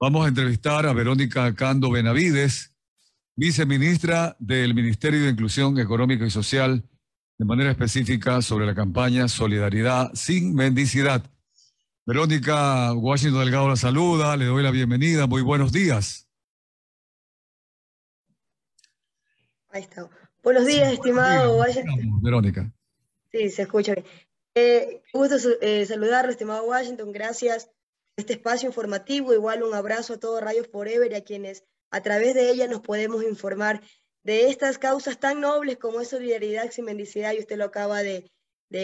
Vamos a entrevistar a Verónica Cando Benavides, viceministra del Ministerio de Inclusión Económica y Social, de manera específica sobre la campaña Solidaridad sin Mendicidad. Verónica Washington Delgado la saluda, le doy la bienvenida, muy buenos días. Ahí está. Buenos días, estimado Washington. Verónica. Sí, se escucha bien. Eh, gusto eh, estimado Washington, gracias este espacio informativo. Igual un abrazo a todo Rayos Forever y a quienes a través de ella nos podemos informar de estas causas tan nobles como es solidaridad, sin mendicidad, y usted lo acaba de,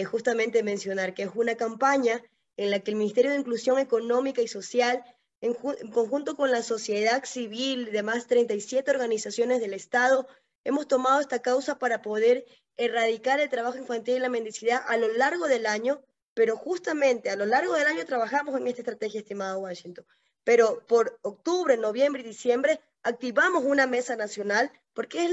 justamente mencionar, que es una campaña en la que el Ministerio de Inclusión Económica y Social, en, conjunto con la sociedad civil de más 37 organizaciones del Estado, hemos tomado esta causa para poder erradicar el trabajo infantil y la mendicidad a lo largo del año pero justamente a lo largo del año trabajamos en esta estrategia, estimado Washington. Pero por octubre, noviembre y diciembre activamos una mesa nacional porque es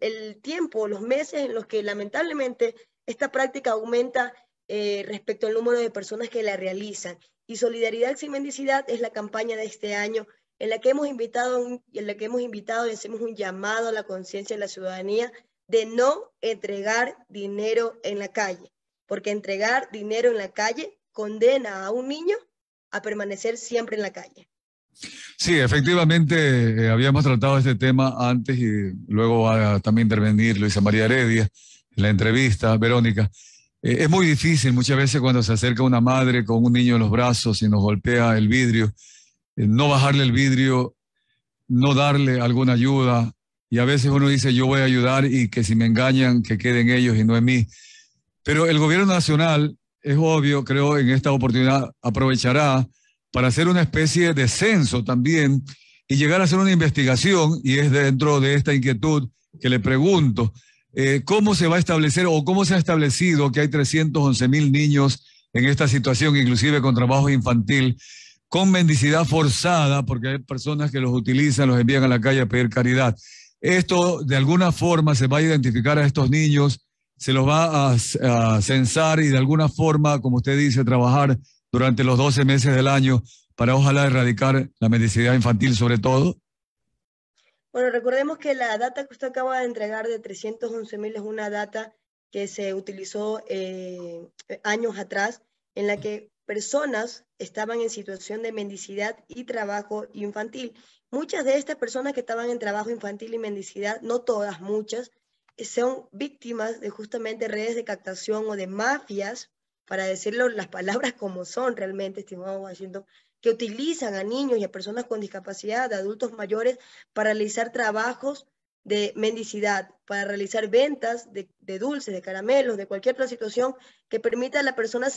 el tiempo, los meses en los que lamentablemente esta práctica aumenta eh, respecto al número de personas que la realizan. Y Solidaridad sin Mendicidad es la campaña de este año en la que hemos invitado, en la que hemos invitado y hacemos un llamado a la conciencia de la ciudadanía de no entregar dinero en la calle porque entregar dinero en la calle condena a un niño a permanecer siempre en la calle. Sí, efectivamente, eh, habíamos tratado este tema antes y luego va a también intervenir Luisa María Heredia en la entrevista, Verónica. Eh, es muy difícil muchas veces cuando se acerca una madre con un niño en los brazos y nos golpea el vidrio, eh, no bajarle el vidrio, no darle alguna ayuda. Y a veces uno dice, yo voy a ayudar y que si me engañan, que queden ellos y no en mí. Pero el gobierno nacional, es obvio, creo, en esta oportunidad aprovechará para hacer una especie de censo también y llegar a hacer una investigación, y es dentro de esta inquietud que le pregunto, eh, ¿cómo se va a establecer o cómo se ha establecido que hay 311 mil niños en esta situación, inclusive con trabajo infantil, con mendicidad forzada, porque hay personas que los utilizan, los envían a la calle a pedir caridad? Esto de alguna forma se va a identificar a estos niños, se los va a, censar y de alguna forma, como usted dice, trabajar durante los 12 meses del año para ojalá erradicar la mendicidad infantil sobre todo? Bueno, recordemos que la data que usted acaba de entregar de 311.000 es una data que se utilizó eh, años atrás, en la que personas estaban en situación de mendicidad y trabajo infantil. Muchas de estas personas que estaban en trabajo infantil y mendicidad, no todas, muchas, son víctimas de justamente redes de captación o de mafias, para decirlo las palabras como son realmente, estimado Washington, que utilizan a niños y a personas con discapacidad, a adultos mayores, para realizar trabajos de mendicidad, para realizar ventas de, de dulces, de caramelos, de cualquier otra situación que permita a la persona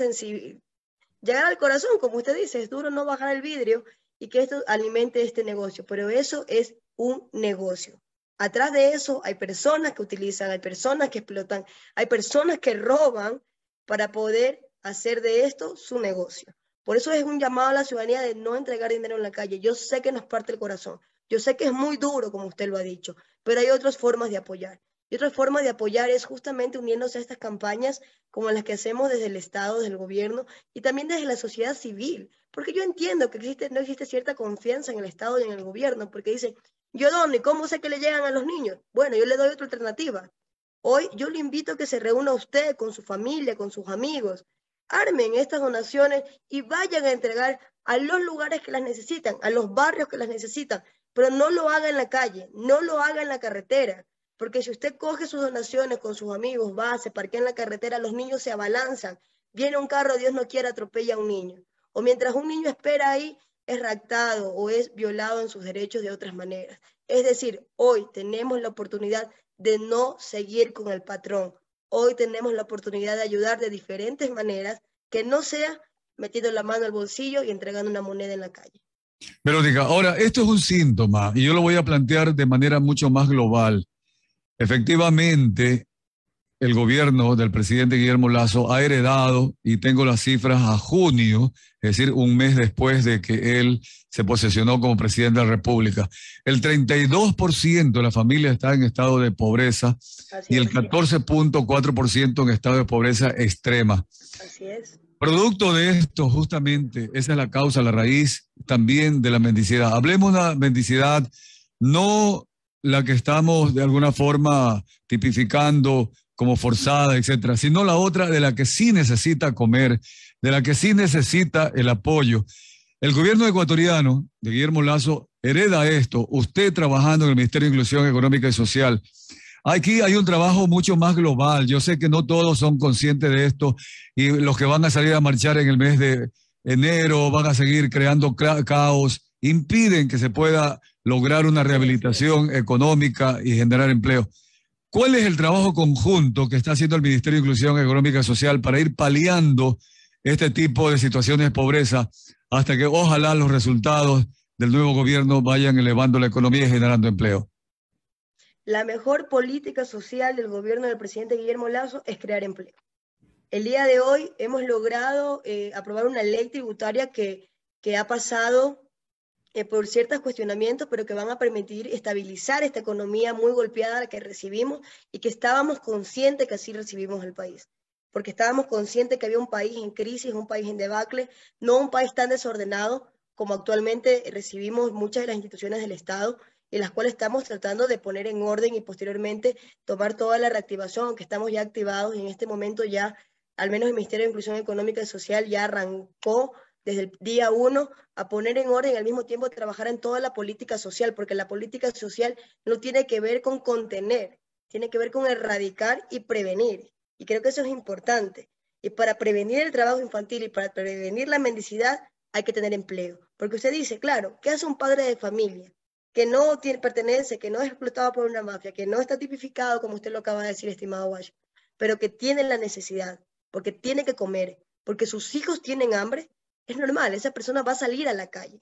llegar al corazón, como usted dice, es duro no bajar el vidrio y que esto alimente este negocio, pero eso es un negocio. Atrás de eso hay personas que utilizan, hay personas que explotan, hay personas que roban para poder hacer de esto su negocio. Por eso es un llamado a la ciudadanía de no entregar dinero en la calle. Yo sé que nos parte el corazón, yo sé que es muy duro, como usted lo ha dicho, pero hay otras formas de apoyar. Y otra forma de apoyar es justamente uniéndose a estas campañas como las que hacemos desde el Estado, desde el gobierno y también desde la sociedad civil. Porque yo entiendo que existe, no existe cierta confianza en el Estado y en el gobierno, porque dicen, yo, ¿dónde? ¿Cómo sé que le llegan a los niños? Bueno, yo le doy otra alternativa. Hoy yo le invito a que se reúna usted con su familia, con sus amigos. Armen estas donaciones y vayan a entregar a los lugares que las necesitan, a los barrios que las necesitan, pero no lo haga en la calle, no lo haga en la carretera, porque si usted coge sus donaciones con sus amigos, va, se parquea en la carretera, los niños se abalanzan, viene un carro, Dios no quiera, atropella a un niño. O mientras un niño espera ahí, es raptado o es violado en sus derechos de otras maneras. Es decir, hoy tenemos la oportunidad de no seguir con el patrón. Hoy tenemos la oportunidad de ayudar de diferentes maneras que no sea metiendo la mano al bolsillo y entregando una moneda en la calle. Pero diga, ahora, esto es un síntoma y yo lo voy a plantear de manera mucho más global. Efectivamente, el gobierno del presidente Guillermo Lazo ha heredado, y tengo las cifras a junio, es decir, un mes después de que él se posesionó como presidente de la República, el 32% de la familia está en estado de pobreza y el 14.4% en estado de pobreza extrema. Así es. Producto de esto, justamente, esa es la causa, la raíz también de la mendicidad. Hablemos de una mendicidad no la que estamos de alguna forma tipificando como forzada, etcétera, sino la otra de la que sí necesita comer, de la que sí necesita el apoyo. El gobierno ecuatoriano de Guillermo Lazo hereda esto, usted trabajando en el Ministerio de Inclusión Económica y Social. Aquí hay un trabajo mucho más global. Yo sé que no todos son conscientes de esto y los que van a salir a marchar en el mes de enero van a seguir creando caos, impiden que se pueda lograr una rehabilitación económica y generar empleo. ¿Cuál es el trabajo conjunto que está haciendo el Ministerio de Inclusión Económica y Social para ir paliando este tipo de situaciones de pobreza hasta que ojalá los resultados del nuevo gobierno vayan elevando la economía y generando empleo? La mejor política social del gobierno del presidente Guillermo Lazo es crear empleo. El día de hoy hemos logrado eh, aprobar una ley tributaria que, que ha pasado eh, por ciertos cuestionamientos, pero que van a permitir estabilizar esta economía muy golpeada la que recibimos y que estábamos conscientes que así recibimos el país porque estábamos conscientes que había un país en crisis, un país en debacle, no un país tan desordenado como actualmente recibimos muchas de las instituciones del Estado, en las cuales estamos tratando de poner en orden y posteriormente tomar toda la reactivación, aunque estamos ya activados y en este momento ya, al menos el Ministerio de Inclusión Económica y Social ya arrancó desde el día uno a poner en orden y al mismo tiempo trabajar en toda la política social, porque la política social no tiene que ver con contener, tiene que ver con erradicar y prevenir. Y creo que eso es importante. Y para prevenir el trabajo infantil y para prevenir la mendicidad hay que tener empleo. Porque usted dice, claro, ¿qué hace un padre de familia que no tiene, pertenece, que no es explotado por una mafia, que no está tipificado, como usted lo acaba de decir, estimado Walsh, pero que tiene la necesidad, porque tiene que comer, porque sus hijos tienen hambre es normal, esa persona va a salir a la calle.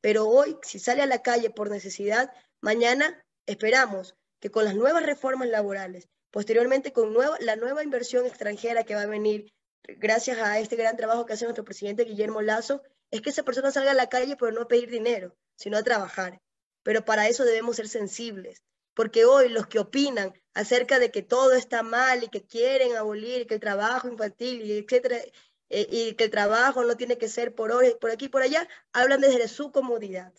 Pero hoy, si sale a la calle por necesidad, mañana esperamos que con las nuevas reformas laborales, posteriormente con la nueva inversión extranjera que va a venir gracias a este gran trabajo que hace nuestro presidente Guillermo Lazo, es que esa persona salga a la calle pero no a pedir dinero, sino a trabajar. Pero para eso debemos ser sensibles, porque hoy los que opinan acerca de que todo está mal y que quieren abolir, que el trabajo infantil, y etcétera, eh, y que el trabajo no tiene que ser por horas, por aquí, por allá, hablan desde su comodidad,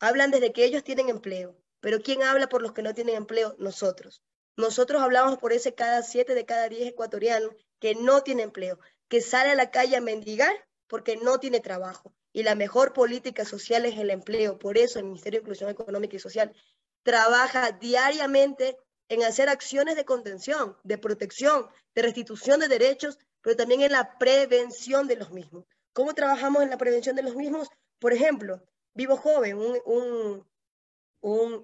hablan desde que ellos tienen empleo. Pero ¿quién habla por los que no tienen empleo? Nosotros. Nosotros hablamos por ese cada siete de cada diez ecuatorianos que no tiene empleo, que sale a la calle a mendigar porque no tiene trabajo. Y la mejor política social es el empleo. Por eso el Ministerio de Inclusión Económica y Social trabaja diariamente en hacer acciones de contención, de protección, de restitución de derechos pero también en la prevención de los mismos. ¿Cómo trabajamos en la prevención de los mismos? Por ejemplo, Vivo Joven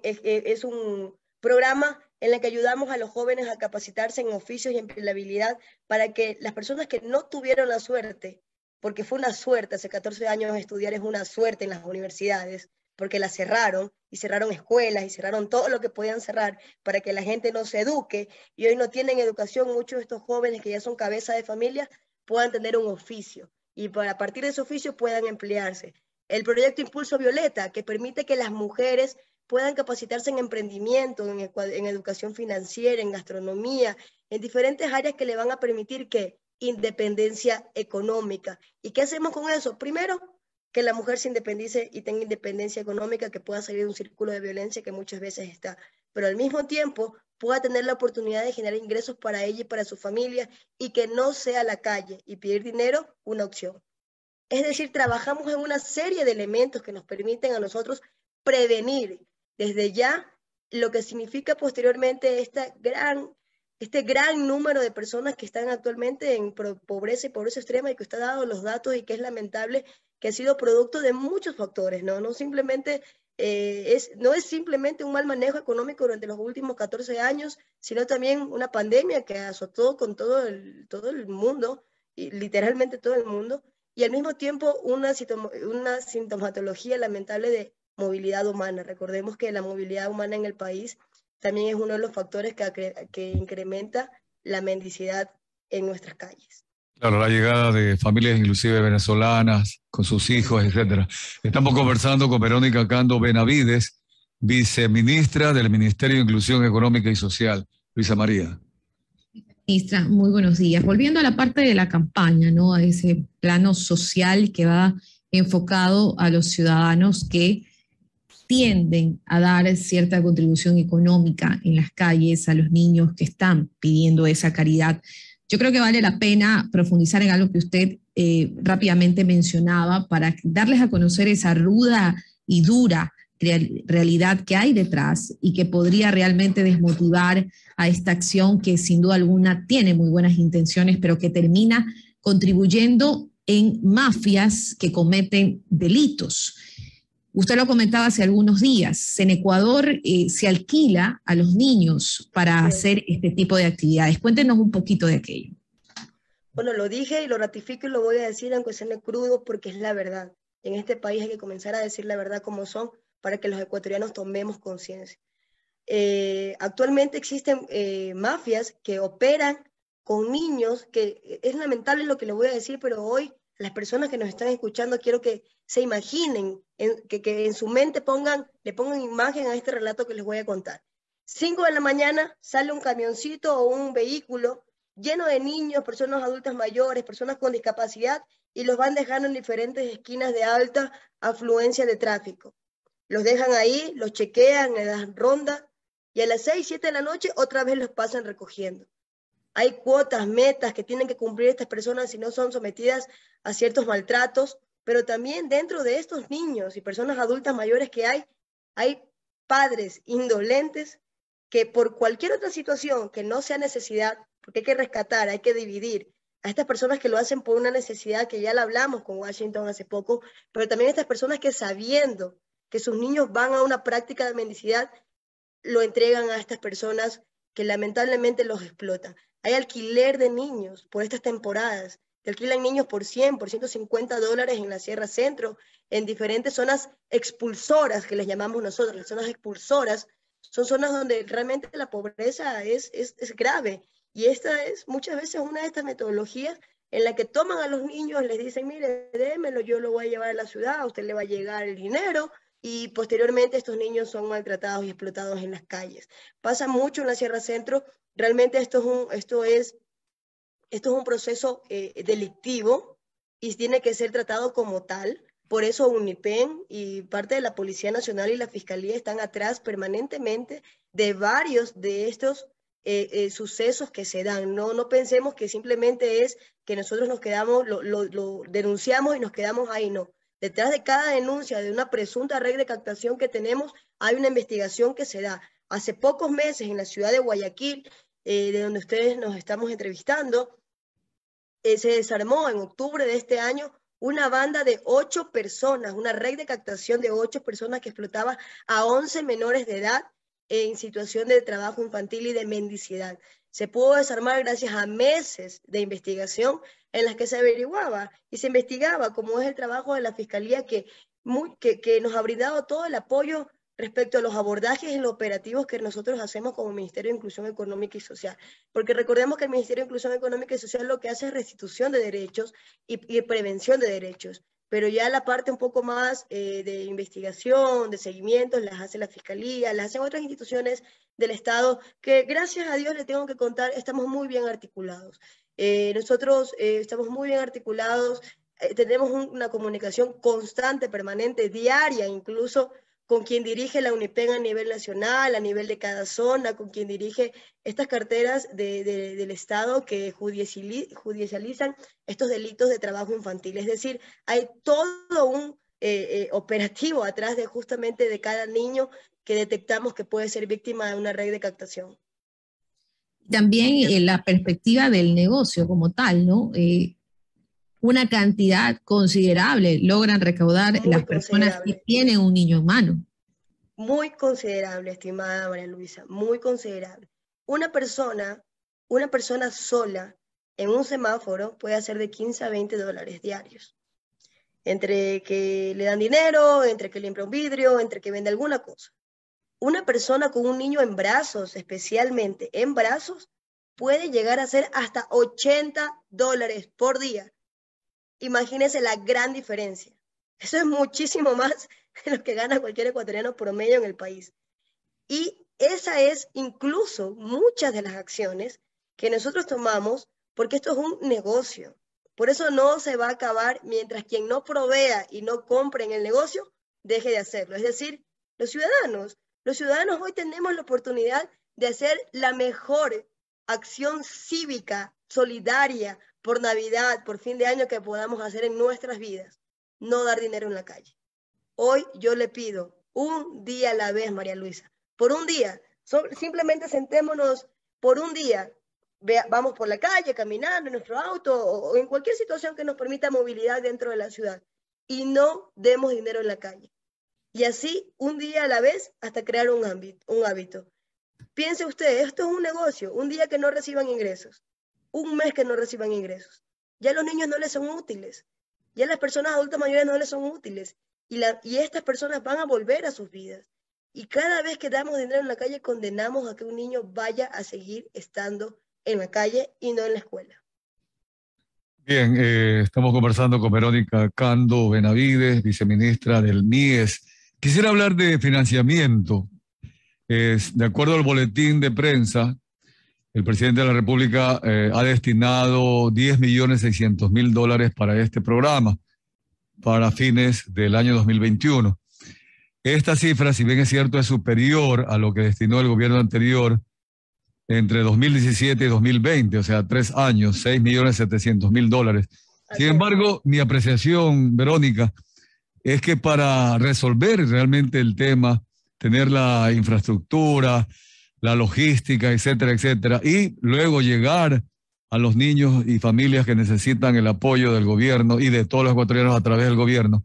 es, un programa en el que ayudamos a los jóvenes a capacitarse en oficios y empleabilidad para que las personas que no tuvieron la suerte, porque fue una suerte, hace 14 años estudiar es una suerte en las universidades, porque la cerraron y cerraron escuelas y cerraron todo lo que podían cerrar para que la gente no se eduque y hoy no tienen educación, muchos de estos jóvenes que ya son cabeza de familia puedan tener un oficio y para, partir de ese oficio puedan emplearse. El proyecto Impulso Violeta, que permite que las mujeres puedan capacitarse en emprendimiento, en, en educación financiera, en gastronomía, en diferentes áreas que le van a permitir que independencia económica. ¿Y qué hacemos con eso? Primero, que la mujer se independice y tenga independencia económica, que pueda salir de un círculo de violencia que muchas veces está, pero al mismo tiempo pueda tener la oportunidad de generar ingresos para ella y para su familia y que no sea la calle y pedir dinero una opción. Es decir, trabajamos en una serie de elementos que nos permiten a nosotros prevenir desde ya lo que significa posteriormente esta gran, este gran número de personas que están actualmente en pobreza y pobreza extrema y que está dado los datos y que es lamentable que ha sido producto de muchos factores, ¿no? No simplemente eh, es, no es simplemente un mal manejo económico durante los últimos 14 años, sino también una pandemia que azotó con todo el, todo el mundo, y literalmente todo el mundo, y al mismo tiempo una, una sintomatología lamentable de movilidad humana. Recordemos que la movilidad humana en el país también es uno de los factores que, que incrementa la mendicidad en nuestras calles. Claro, la llegada de familias inclusive venezolanas con sus hijos, etcétera. Estamos conversando con Verónica Cando Benavides, viceministra del Ministerio de Inclusión Económica y Social. Luisa María. Ministra, muy buenos días. Volviendo a la parte de la campaña, ¿no? A ese plano social que va enfocado a los ciudadanos que tienden a dar cierta contribución económica en las calles a los niños que están pidiendo esa caridad. Yo creo que vale la pena profundizar en algo que usted eh, rápidamente mencionaba para darles a conocer esa ruda y dura realidad que hay detrás y que podría realmente desmotivar a esta acción que sin duda alguna tiene muy buenas intenciones, pero que termina contribuyendo en mafias que cometen delitos Usted lo comentaba hace algunos días, en Ecuador eh, se alquila a los niños para hacer este tipo de actividades. Cuéntenos un poquito de aquello. Bueno, lo dije y lo ratifico y lo voy a decir aunque de crudo porque es la verdad. En este país hay que comenzar a decir la verdad como son para que los ecuatorianos tomemos conciencia. Eh, actualmente existen eh, mafias que operan con niños, que es lamentable lo que le voy a decir, pero hoy las personas que nos están escuchando, quiero que se imaginen, que, en su mente pongan, le pongan imagen a este relato que les voy a contar. Cinco de la mañana sale un camioncito o un vehículo lleno de niños, personas adultas mayores, personas con discapacidad, y los van dejando en diferentes esquinas de alta afluencia de tráfico. Los dejan ahí, los chequean les dan ronda, y a las seis, siete de la noche otra vez los pasan recogiendo hay cuotas, metas que tienen que cumplir estas personas si no son sometidas a ciertos maltratos, pero también dentro de estos niños y personas adultas mayores que hay, hay padres indolentes que por cualquier otra situación que no sea necesidad, porque hay que rescatar, hay que dividir a estas personas que lo hacen por una necesidad que ya la hablamos con Washington hace poco, pero también estas personas que sabiendo que sus niños van a una práctica de mendicidad, lo entregan a estas personas que lamentablemente los explotan. Hay alquiler de niños por estas temporadas. Se alquilan niños por 100, por 150 dólares en la Sierra Centro, en diferentes zonas expulsoras, que les llamamos nosotros, las zonas expulsoras, son zonas donde realmente la pobreza es, es, grave. Y esta es muchas veces una de estas metodologías en la que toman a los niños, les dicen, mire, démelo, yo lo voy a llevar a la ciudad, a usted le va a llegar el dinero, y posteriormente estos niños son maltratados y explotados en las calles. Pasa mucho en la Sierra Centro, realmente esto es un, esto es, esto es un proceso eh, delictivo y tiene que ser tratado como tal. Por eso UNIPEN y parte de la Policía Nacional y la Fiscalía están atrás permanentemente de varios de estos eh, eh, sucesos que se dan. No, no pensemos que simplemente es que nosotros nos quedamos, lo denunciamos y nos quedamos ahí, no. Detrás de cada denuncia de una presunta red de captación que tenemos, hay una investigación que se da. Hace pocos meses en la ciudad de Guayaquil, eh, de donde ustedes nos estamos entrevistando, eh, se desarmó en octubre de este año una banda de ocho personas, una red de captación de ocho personas que explotaba a once menores de edad en situación de trabajo infantil y de mendicidad. Se pudo desarmar gracias a meses de investigación en las que se averiguaba y se investigaba como es el trabajo de la Fiscalía que, que, nos ha brindado todo el apoyo respecto a los abordajes y los operativos que nosotros hacemos como Ministerio de Inclusión Económica y Social. Porque recordemos que el Ministerio de Inclusión Económica y Social lo que hace es restitución de derechos y prevención de derechos pero ya la parte un poco más eh, de investigación, de seguimiento, las hace la Fiscalía, las hacen otras instituciones del Estado, que gracias a Dios le tengo que contar, estamos muy bien articulados. Eh, nosotros eh, estamos muy bien articulados, tenemos una comunicación constante, permanente, diaria incluso, con quien dirige la UNIPEN a nivel nacional, a nivel de cada zona, con quien dirige estas carteras del Estado que judicializan estos delitos de trabajo infantil. Es decir, hay todo un eh, eh, operativo atrás de justamente de cada niño que detectamos que puede ser víctima de una red de captación. También eh, la perspectiva del negocio como tal, ¿no? una cantidad considerable logran recaudar las personas que tienen un niño en mano. Muy considerable, estimada María Luisa, muy considerable. Una persona, una persona sola en un semáforo puede hacer de 15 a 20 dólares diarios. Entre que le dan dinero, entre que limpia un vidrio, entre que vende alguna cosa. Una persona con un niño en brazos, especialmente en brazos, puede llegar a hacer hasta 80 dólares por día. Imagínense la gran diferencia. Eso es muchísimo más de lo que gana cualquier ecuatoriano promedio en el país. Y esa es incluso muchas de las acciones que nosotros tomamos porque esto es un negocio. Por eso no se va a acabar mientras quien no provea y no compre en el negocio deje de hacerlo. Es decir, los ciudadanos. Los ciudadanos hoy tenemos la oportunidad de hacer la mejor acción cívica, solidaria, por Navidad, por fin de año que podamos hacer en nuestras vidas, no dar dinero en la calle. Hoy yo le pido un día a la vez, María Luisa, por un día, simplemente sentémonos por un día, vamos por la calle, caminando en nuestro auto o, en cualquier situación que nos permita movilidad dentro de la ciudad y no demos dinero en la calle. Y así, un día a la vez, hasta crear un hábito. Piense usted, esto es un negocio, un día que no reciban ingresos, un mes que no reciban ingresos. Ya los niños no les son útiles, ya las personas adultas mayores no les son útiles y, la, y estas personas van a volver a sus vidas. Y cada vez que damos dinero en la calle, condenamos a que un niño vaya a seguir estando en la calle y no en la escuela. Bien, eh, estamos conversando con Verónica Cando Benavides, viceministra del MIES. Quisiera hablar de financiamiento. Es, de acuerdo al boletín de prensa el presidente de la República eh, ha destinado 10 millones 600 mil dólares para este programa, para fines del año 2021. Esta cifra, si bien es cierto, es superior a lo que destinó el gobierno anterior entre 2017 y 2020, o sea, tres años, 6 millones 700 mil dólares. Sin embargo, mi apreciación, Verónica, es que para resolver realmente el tema, tener la infraestructura, la logística, etcétera, etcétera, y luego llegar a los niños y familias que necesitan el apoyo del gobierno y de todos los ecuatorianos a través del gobierno.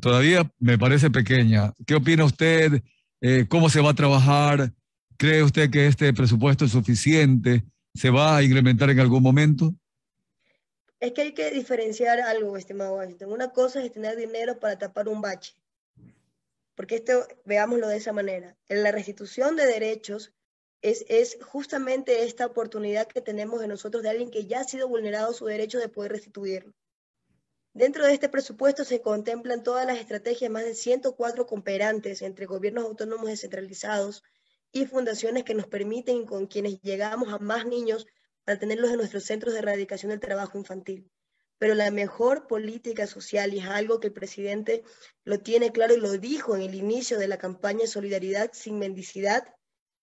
Todavía me parece pequeña. ¿Qué opina usted? Eh, ¿Cómo se va a trabajar? ¿Cree usted que este presupuesto es suficiente? ¿Se va a incrementar en algún momento? Es que hay que diferenciar algo, estimado Una cosa es tener dinero para tapar un bache porque esto, veámoslo de esa manera, en la restitución de derechos es, es, justamente esta oportunidad que tenemos de nosotros de alguien que ya ha sido vulnerado su derecho de poder restituirlo. Dentro de este presupuesto se contemplan todas las estrategias, más de 104 cooperantes entre gobiernos autónomos descentralizados y fundaciones que nos permiten con quienes llegamos a más niños para tenerlos en nuestros centros de erradicación del trabajo infantil pero la mejor política social, y es algo que el presidente lo tiene claro y lo dijo en el inicio de la campaña Solidaridad sin Mendicidad,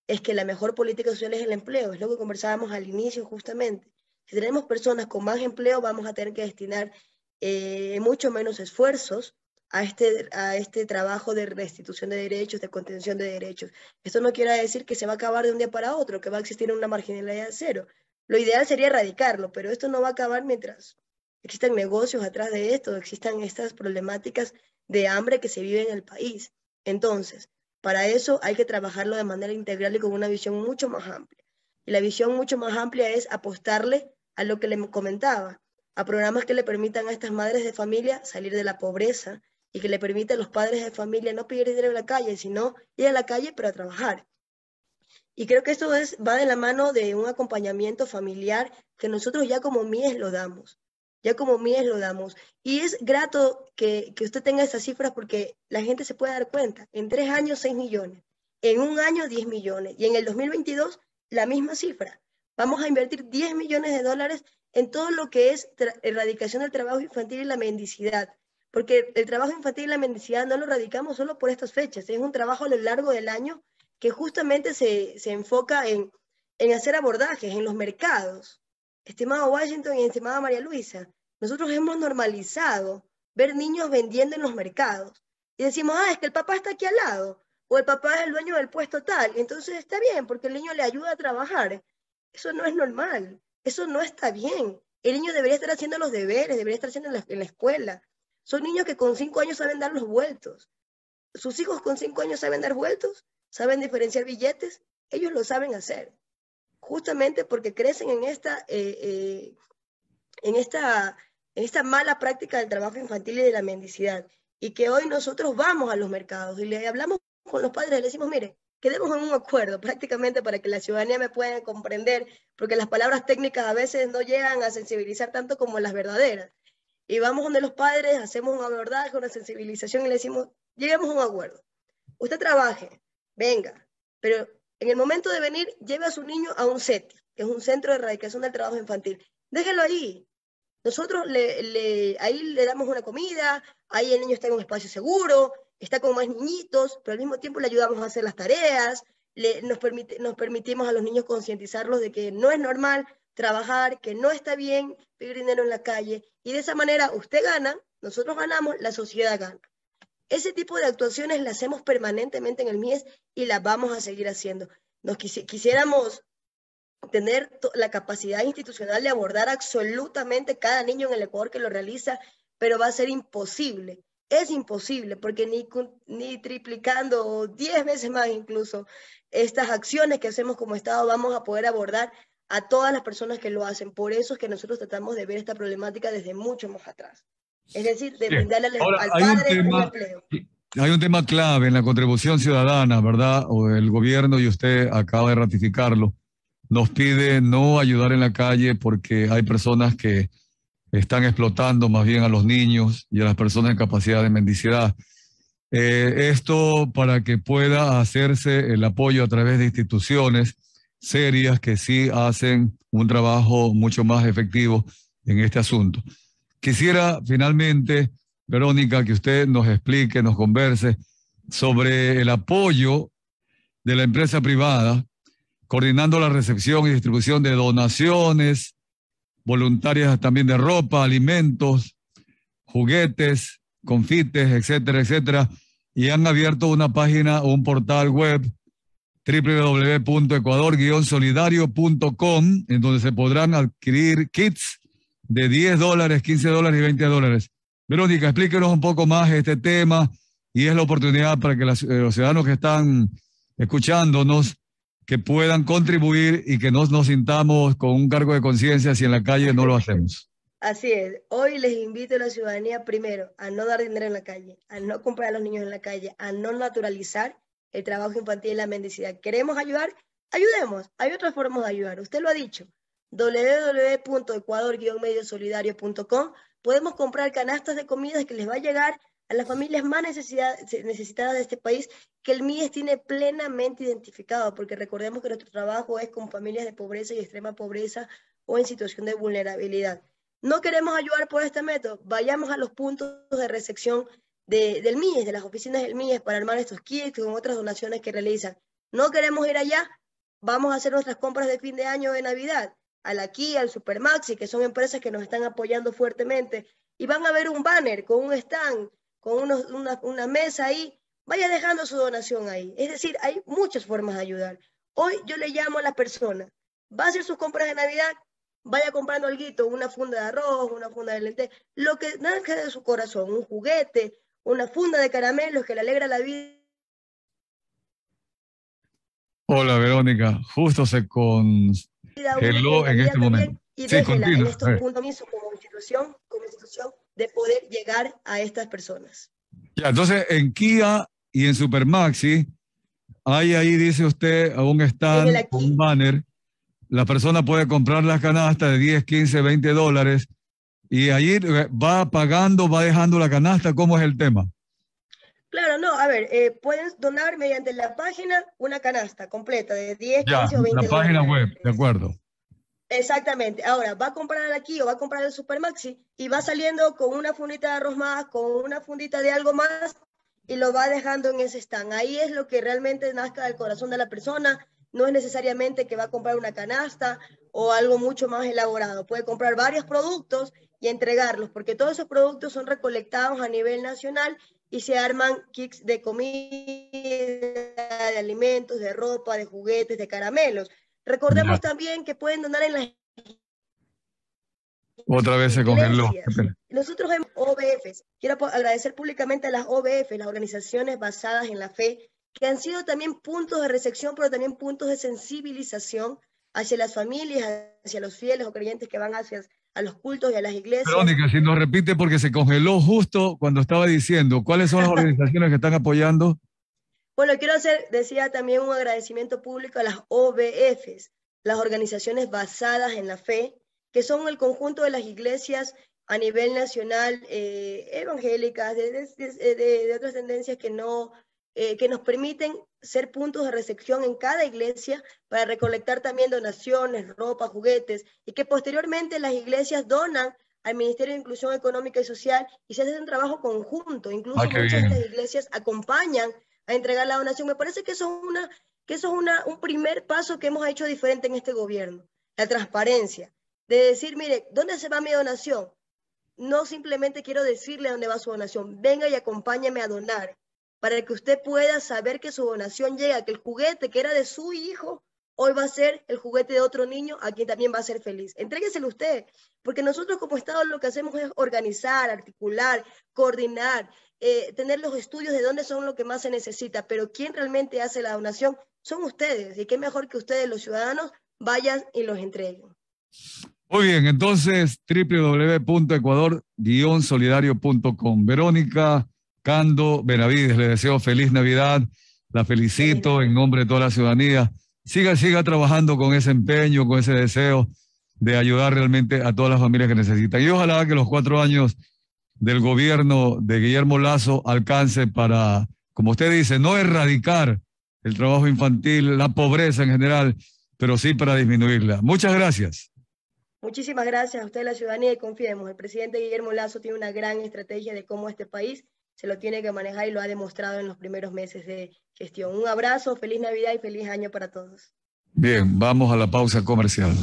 es que la mejor política social es el empleo, es lo que conversábamos al inicio justamente. Si tenemos personas con más empleo, vamos a tener que destinar eh, mucho menos esfuerzos a este, a este trabajo de restitución de derechos, de contención de derechos. Esto no quiere decir que se va a acabar de un día para otro, que va a existir una marginalidad cero. Lo ideal sería erradicarlo, pero esto no va a acabar mientras Existen negocios atrás de esto, existen estas problemáticas de hambre que se vive en el país. Entonces, para eso hay que trabajarlo de manera integral y con una visión mucho más amplia. Y la visión mucho más amplia es apostarle a lo que le comentaba, a programas que le permitan a estas madres de familia salir de la pobreza y que le permitan a los padres de familia no pedir dinero en la calle, sino ir a la calle para trabajar. Y creo que esto es, va de la mano de un acompañamiento familiar que nosotros ya como MIES lo damos ya como MIES lo damos. Y es grato que, usted tenga esas cifras porque la gente se puede dar cuenta. En tres años, 6 millones. En un año, 10 millones. Y en el 2022, la misma cifra. Vamos a invertir 10 millones de dólares en todo lo que es erradicación del trabajo infantil y la mendicidad. Porque el trabajo infantil y la mendicidad no lo erradicamos solo por estas fechas. Es un trabajo a lo largo del año que justamente se, enfoca en, en hacer abordajes en los mercados. Estimado Washington y estimada María Luisa, nosotros hemos normalizado ver niños vendiendo en los mercados y decimos, ah, es que el papá está aquí al lado o el papá es el dueño del puesto tal, y entonces está bien porque el niño le ayuda a trabajar. Eso no es normal, eso no está bien. El niño debería estar haciendo los deberes, debería estar haciendo en la, en la escuela. Son niños que con cinco años saben dar los vueltos. Sus hijos con cinco años saben dar vueltos, saben diferenciar billetes, ellos lo saben hacer, justamente porque crecen en esta eh, eh, en esta, en esta mala práctica del trabajo infantil y de la mendicidad. Y que hoy nosotros vamos a los mercados y le hablamos con los padres, le decimos, mire, quedemos en un acuerdo prácticamente para que la ciudadanía me pueda comprender, porque las palabras técnicas a veces no llegan a sensibilizar tanto como las verdaderas. Y vamos donde los padres, hacemos verdad abordaje, una sensibilización y le decimos, lleguemos a un acuerdo. Usted trabaje, venga, pero en el momento de venir, lleve a su niño a un CETI, que es un centro de erradicación del trabajo infantil déjenlo ahí. Nosotros le, ahí le damos una comida, ahí el niño está en un espacio seguro, está con más niñitos, pero al mismo tiempo le ayudamos a hacer las tareas, nos, permitimos a los niños concientizarlos de que no es normal trabajar, que no está bien pedir dinero en la calle, y de esa manera usted gana, nosotros ganamos, la sociedad gana. Ese tipo de actuaciones las hacemos permanentemente en el MIES y las vamos a seguir haciendo. Nos quisiéramos tener la capacidad institucional de abordar absolutamente cada niño en el Ecuador que lo realiza, pero va a ser imposible. Es imposible porque ni, ni triplicando o 10 veces más incluso estas acciones que hacemos como Estado vamos a poder abordar a todas las personas que lo hacen. Por eso es que nosotros tratamos de ver esta problemática desde mucho más atrás. Es decir, de brindarle al, padre un empleo. Hay un tema clave en la contribución ciudadana, ¿verdad? O el gobierno y usted acaba de ratificarlo nos pide no ayudar en la calle porque hay personas que están explotando más bien a los niños y a las personas en capacidad de mendicidad. Eh, esto para que pueda hacerse el apoyo a través de instituciones serias que sí hacen un trabajo mucho más efectivo en este asunto. Quisiera finalmente, Verónica, que usted nos explique, nos converse sobre el apoyo de la empresa privada coordinando la recepción y distribución de donaciones voluntarias también de ropa, alimentos, juguetes, confites, etcétera, etcétera. Y han abierto una página o un portal web www.ecuador-solidario.com en donde se podrán adquirir kits de 10 dólares, 15 dólares y 20 dólares. Verónica, explíquenos un poco más este tema y es la oportunidad para que eh, los ciudadanos que están escuchándonos que puedan contribuir y que no nos sintamos con un cargo de conciencia si en la calle no lo hacemos. Así es. Hoy les invito a la ciudadanía primero a no dar dinero en la calle, a no comprar a los niños en la calle, a no naturalizar el trabajo infantil y la mendicidad. ¿Queremos ayudar? Ayudemos. Hay otras formas de ayudar. Usted lo ha dicho. www.ecuador-mediosolidario.com Podemos comprar canastas de comidas que les va a llegar a las familias más necesitadas de este país que el MIES tiene plenamente identificado, porque recordemos que nuestro trabajo es con familias de pobreza y extrema pobreza o en situación de vulnerabilidad. No queremos ayudar por este método, vayamos a los puntos de recepción del MIES, de las oficinas del MIES, para armar estos kits con otras donaciones que realizan. No queremos ir allá, vamos a hacer nuestras compras de fin de año de Navidad, al aquí, al Supermaxi, que son empresas que nos están apoyando fuertemente, y van a ver un banner con un stand con unos, una, mesa ahí, vaya dejando su donación ahí. Es decir, hay muchas formas de ayudar. Hoy yo le llamo a la persona, va a hacer sus compras de Navidad, vaya comprando algo, una funda de arroz, una funda de lente, lo que nazca de su corazón, un juguete, una funda de caramelos que le alegra la vida. Hola Verónica, justo se con... en este momento. Y déjela como institución de poder llegar a estas personas. Ya, entonces en Kia y en Supermaxi, hay ahí, dice usted, aún están un banner. La persona puede comprar las canastas de 10, 15, 20 dólares y allí va pagando, va dejando la canasta. ¿Cómo es el tema? Claro, no, a ver, eh, pueden donar mediante la página una canasta completa de 10, 15 o 20 La página web, de acuerdo. Exactamente. Ahora, va a comprar aquí o va a comprar el maxi y va saliendo con una fundita de arroz más, con una fundita de algo más y lo va dejando en ese stand. Ahí es lo que realmente nazca del corazón de la persona. No es necesariamente que va a comprar una canasta o algo mucho más elaborado. Puede comprar varios productos y entregarlos, porque todos esos productos son recolectados a nivel nacional y se arman kits de comida, de alimentos, de ropa, de juguetes, de caramelos. Recordemos también que pueden donar en las... Otra vez se congeló. Nosotros en OBF, Quiero agradecer públicamente a las OBF, las organizaciones basadas en la fe, que han sido también puntos de recepción, pero también puntos de sensibilización hacia las familias, hacia los fieles o creyentes que van hacia a los cultos y a las iglesias. Verónica, si nos repite porque se congeló justo cuando estaba diciendo, ¿cuáles son las organizaciones que están apoyando? Bueno, quiero hacer, decía también un agradecimiento público a las OBFs, las organizaciones basadas en la fe, que son el conjunto de las iglesias a nivel nacional, eh, evangélicas, eh, de, de, otras tendencias que, no, eh, que nos permiten ser puntos de recepción en cada iglesia para recolectar también donaciones, ropa, juguetes, y que posteriormente las iglesias donan al Ministerio de Inclusión Económica y Social y se hace un trabajo conjunto. Ah, Incluso muchas de las iglesias acompañan a entregar la donación. Me parece que eso es, una, que eso es una, un primer paso que hemos hecho diferente en este gobierno, la transparencia, de decir, mire, ¿dónde se va mi donación? No simplemente quiero decirle dónde va su donación, venga y acompáñame a donar, para que usted pueda saber que su donación llega, que el juguete que era de su hijo hoy va a ser el juguete de otro niño a quien también va a ser feliz. Entrégueselo usted, porque nosotros como Estado lo que hacemos es organizar, articular, coordinar, eh, tener los estudios de dónde son lo que más se necesita, pero quién realmente hace la donación son ustedes, y qué mejor que ustedes, los ciudadanos, vayan y los entreguen. Muy bien, entonces www.ecuador-solidario.com. Verónica Cando Benavides, le deseo feliz Navidad, la felicito en nombre de toda la ciudadanía siga, siga trabajando con ese empeño, con ese deseo de ayudar realmente a todas las familias que necesitan. Y ojalá que los cuatro años del gobierno de Guillermo Lazo alcance para, como usted dice, no erradicar el trabajo infantil, la pobreza en general, pero sí para disminuirla. Muchas gracias. Muchísimas gracias a usted, la ciudadanía, y confiemos. El presidente Guillermo Lazo tiene una gran estrategia de cómo este país se lo tiene que manejar y lo ha demostrado en los primeros meses de gestión. Un abrazo, feliz Navidad y feliz año para todos. Bien, vamos a la pausa comercial.